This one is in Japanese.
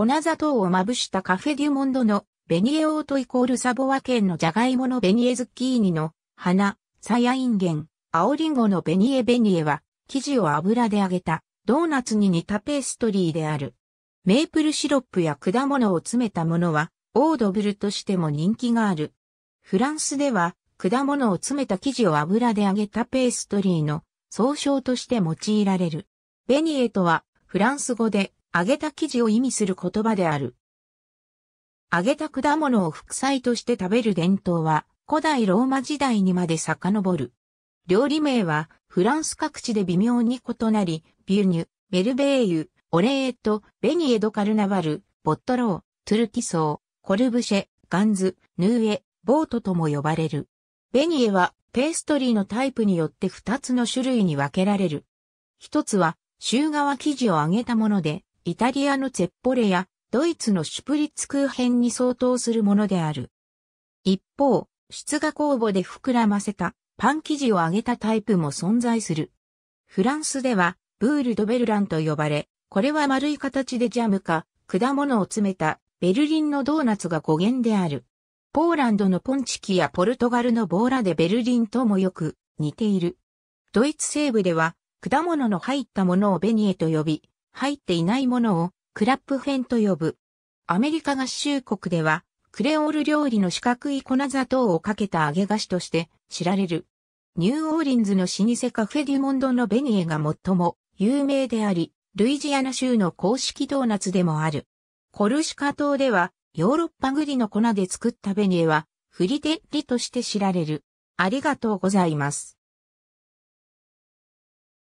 粉砂糖をまぶしたカフェデュモンドのベニエオートイコールサボワ県のジャガイモのベニエズッキーニの花、サヤインゲン、青リンゴのベニエベニエは生地を油で揚げたドーナツに似たペーストリーである。メープルシロップや果物を詰めたものはオードブルとしても人気がある。フランスでは果物を詰めた生地を油で揚げたペーストリーの総称として用いられる。ベニエとはフランス語で揚げた生地を意味する言葉である。揚げた果物を副菜として食べる伝統は、古代ローマ時代にまで遡る。料理名は、フランス各地で微妙に異なり、ビューニュ、メルベーユ、オレート、ベニエドカルナバル、ボットロー、トゥルキソー、コルブシェ、ガンズ、ヌーエ、ボートとも呼ばれる。ベニエは、ペーストリーのタイプによって2つの種類に分けられる。一つは、週側生地を揚げたもので、イタリアのツェッポレやドイツのシュプリッツ空編に相当するものである。一方、出荷酵母で膨らませたパン生地を揚げたタイプも存在する。フランスではブールドベルランと呼ばれ、これは丸い形でジャムか果物を詰めたベルリンのドーナツが語源である。ポーランドのポンチキやポルトガルのボーラでベルリンともよく似ている。ドイツ西部では果物の入ったものをベニエと呼び、入っていないものをクラップフェンと呼ぶ。アメリカ合衆国では、クレオール料理の四角い粉砂糖をかけた揚げ菓子として知られる。ニューオーリンズの老舗カフェデュモンドのベニエが最も有名であり、ルイジアナ州の公式ドーナツでもある。コルシカ島ではヨーロッパ栗の粉で作ったベニエはフリデッリとして知られる。ありがとうございます。